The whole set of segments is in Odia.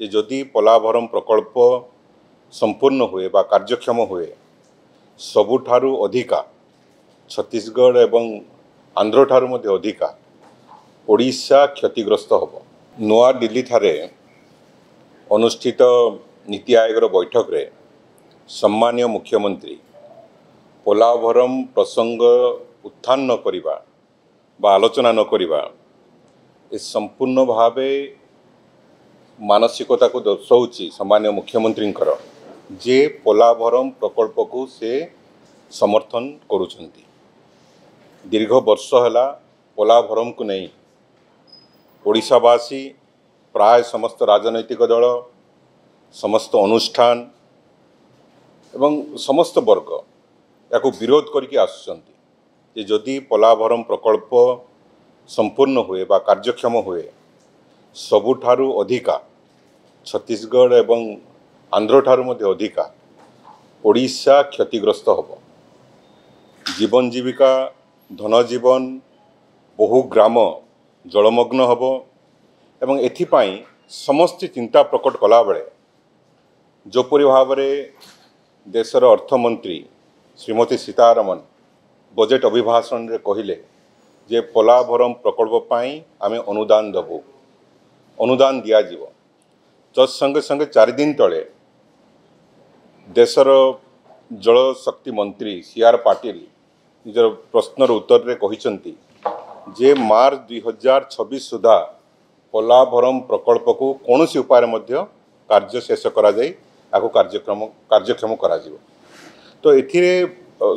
ଯେ ଯଦି ପଲାଭରମ ପ୍ରକଳ୍ପ ସମ୍ପୂର୍ଣ୍ଣ ହୁଏ ବା କାର୍ଯ୍ୟକ୍ଷମ ହୁଏ ସବୁଠାରୁ ଅଧିକା ଛତିଶଗଡ଼ ଏବଂ ଆନ୍ଧ୍ରଠାରୁ ମଧ୍ୟ ଅଧିକା ଓଡ଼ିଶା କ୍ଷତିଗ୍ରସ୍ତ ହେବ ନୂଆଦିଲ୍ଲୀଠାରେ ଅନୁଷ୍ଠିତ ନୀତି ଆୟୋଗର ବୈଠକରେ ସମ୍ମାନୀୟ ମୁଖ୍ୟମନ୍ତ୍ରୀ ପୋଲାଭରମ ପ୍ରସଙ୍ଗ ଉତ୍ଥାନ ନ କରିବା ବା ଆଲୋଚନା ନ କରିବା ଏ ସମ୍ପୂର୍ଣ୍ଣ ଭାବେ ମାନସିକତାକୁ ଦର୍ଶାଉଛି ସମ୍ମାନୀୟ ମୁଖ୍ୟମନ୍ତ୍ରୀଙ୍କର ଯେ ପୋଲାଭରମ ପ୍ରକଳ୍ପକୁ ସେ ସମର୍ଥନ କରୁଛନ୍ତି ଦୀର୍ଘ ବର୍ଷ ହେଲା ପୋଲାଭରମକୁ ନେଇ ଓଡ଼ିଶାବାସୀ ପ୍ରାୟ ସମସ୍ତ ରାଜନୈତିକ ଦଳ ସମସ୍ତ ଅନୁଷ୍ଠାନ ଏବଂ ସମସ୍ତ ବର୍ଗ ଏହାକୁ ବିରୋଧ କରିକି ଆସୁଛନ୍ତି ଯେ ଯଦି ପୋଲାଭରମ ପ୍ରକଳ୍ପ ସମ୍ପୂର୍ଣ୍ଣ ହୁଏ ବା କାର୍ଯ୍ୟକ୍ଷମ ହୁଏ ସବୁଠାରୁ ଅଧିକା ଛତିଶଗଡ଼ ଏବଂ ଆନ୍ଧ୍ରଠାରୁ ମଧ୍ୟ ଅଧିକା ଓଡ଼ିଶା କ୍ଷତିଗ୍ରସ୍ତ ହେବ ଜୀବନ ଜୀବିକା ଧନଜୀବନ ବହୁ ଗ୍ରାମ ଜଳମଗ୍ନ ହେବ ଏବଂ ଏଥିପାଇଁ ସମସ୍ତେ ଚିନ୍ତା ପ୍ରକଟ କଲାବେଳେ ଯେପରି ଭାବରେ ଦେଶର ଅର୍ଥମନ୍ତ୍ରୀ ଶ୍ରୀମତୀ ସୀତାରମଣ ବଜେଟ୍ ଅଭିଭାଷଣରେ କହିଲେ ଯେ ପଲାଭରମ ପ୍ରକଳ୍ପ ପାଇଁ ଆମେ ଅନୁଦାନ ଦେବୁ ଅନୁଦାନ ଦିଆଯିବ ତତ୍ସଙ୍ଗେ ସଙ୍ଗେ ଚାରି ଦିନ ତଳେ ଦେଶର ଜଳଶକ୍ତି ମନ୍ତ୍ରୀ ସି ଆର୍ ପାଟିଲ ନିଜର ପ୍ରଶ୍ନର ଉତ୍ତରରେ କହିଛନ୍ତି ଯେ ମାର୍ଚ୍ଚ ଦୁଇ ହଜାର ଛବିଶ ସୁଦ୍ଧା ପୋଲାଭରମ୍ ପ୍ରକଳ୍ପକୁ କୌଣସି ଉପାୟରେ ମଧ୍ୟ କାର୍ଯ୍ୟ ଶେଷ କରାଯାଇ ଏହାକୁ କାର୍ଯ୍ୟକ୍ରମ କାର୍ଯ୍ୟକ୍ଷମ କରାଯିବ ତ ଏଥିରେ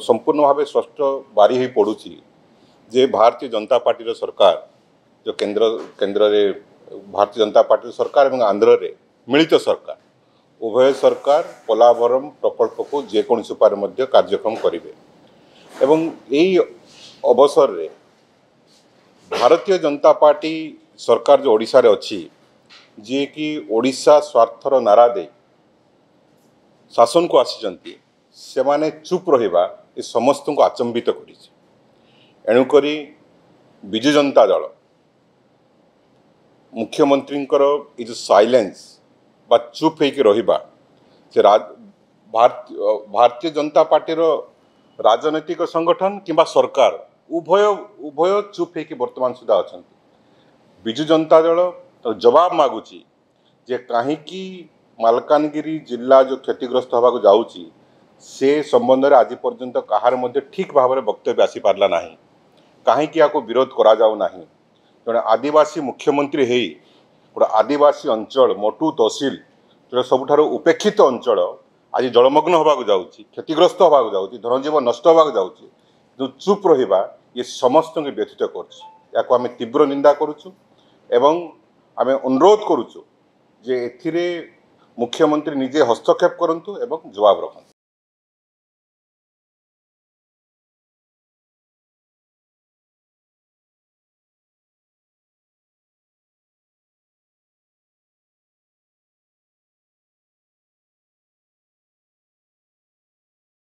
ସମ୍ପୂର୍ଣ୍ଣ ଭାବେ ସ୍ପଷ୍ଟ ବାରି ହୋଇ ପଡ଼ୁଛି ଯେ ଭାରତୀୟ ଜନତା ପାର୍ଟିର ସରକାର ଯେଉଁ କେନ୍ଦ୍ର କେନ୍ଦ୍ରରେ ଭାରତୀୟ ଜନତା ପାର୍ଟିର ସରକାର ଏବଂ ଆନ୍ଧ୍ରରେ ମିଳିତ ସରକାର ଉଭୟ ସରକାର ପୋଲାଭରମ ପ୍ରକଳ୍ପକୁ ଯେକୌଣସି ଉପାୟରେ ମଧ୍ୟ କାର୍ଯ୍ୟକ୍ଷମ କରିବେ ଏବଂ ଏହି ଅବସରରେ ଭାରତୀୟ ଜନତା ପାର୍ଟି ସରକାର ଯେଉଁ ଓଡ଼ିଶାରେ ଅଛି ଯିଏକି ଓଡ଼ିଶା ସ୍ୱାର୍ଥର ନାରା ଦେଇ ଶାସନକୁ ଆସିଛନ୍ତି ସେମାନେ ଚୁପ୍ ରହିବା ଏ ସମସ୍ତଙ୍କୁ ଆଚମ୍ବିତ କରିଛି ଏଣୁକରି ବିଜୁ ଜନତା ଦଳ ମୁଖ୍ୟମନ୍ତ୍ରୀଙ୍କର ଏ ଯେଉଁ ସାଇଲେନ୍ସ चुप हो रहा से भारतीय जनता पार्टी राजनैतिक संगठन कि सरकार उभय उभय चुप वर्तमान सुधा अच्छा विजु जनता दल जवाब मगुच जे जिला जो क्षतिग्रस्त होगा जाऊँगी से संबंध में आज पर्यटन कहार मध्य ठीक भाव में वक्तव्य आसीपारा ना कहीं विरोध करा कराऊना जो आदिवासी मुख्यमंत्री है ଗୋଟେ ଆଦିବାସୀ ଅଞ୍ଚଳ ମଟୁ ତହସିଲ ଯେଉଁଟା ସବୁଠାରୁ ଉପେକ୍ଷିତ ଅଞ୍ଚଳ ଆଜି ଜଳମଗ୍ନ ହେବାକୁ ଯାଉଛି କ୍ଷତିଗ୍ରସ୍ତ ହେବାକୁ ଯାଉଛି ଧନଜୀବନ ନଷ୍ଟ ହେବାକୁ ଯାଉଛି ଯେଉଁ ଚୁପ୍ ରହିବା ଇଏ ସମସ୍ତଙ୍କୁ ବ୍ୟଥିତ କରୁଛି ଏହାକୁ ଆମେ ତୀବ୍ର ନିନ୍ଦା କରୁଛୁ ଏବଂ ଆମେ ଅନୁରୋଧ କରୁଛୁ ଯେ ଏଥିରେ ମୁଖ୍ୟମନ୍ତ୍ରୀ ନିଜେ ହସ୍ତକ୍ଷେପ କରନ୍ତୁ ଏବଂ ଜବାବ ରଖନ୍ତୁ